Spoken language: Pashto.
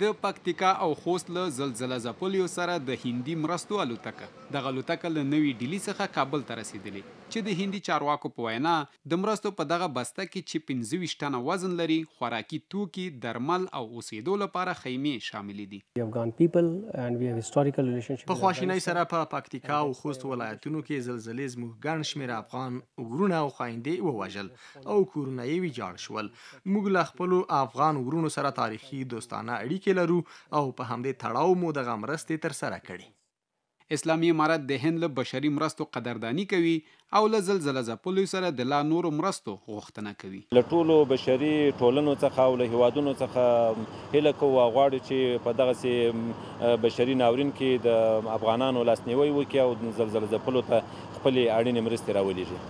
د پکتیکا او خوست له زلزله ځپلیو سره د هندي مرستو الوتکه دغه الوتکه له نوي ډیلي څخه کابل ته رسیدلې چې د هندي چارواکو په وینا د مرستو په دغه بسته کې چې پنځه ټنه وزن لري خوراکي توکي درمل او اوسېدو لپاره خیمه شامل دي په خواشینۍ سره په پکتیکا او خوست ولایتونو کې زلزلې زموږ ګڼ شمېر افغان ورونه او خایندې ووژل او کورونه یې ویجاړ شول موږ له خپل افغان ورونو سره تاریخي دوستانه اړیکې اړیکې لرو او په همدې تړاو مو دغه مرستې ترسره کړي اسلامي امارت د هند له بشري مرستو قدردانی کوي او له زلزله ځپلو سره د لا نورو مرستو غوښتنه کوي له ټولو بشري ټولنو څخه او له هیوادونو څخه هیله کوو غواړو چې په دغسې بشري ناورین کې د افغانانو لاسنیوي وکړي او زلزله ځپلو ته خپلې اړینې مرستې راولېږي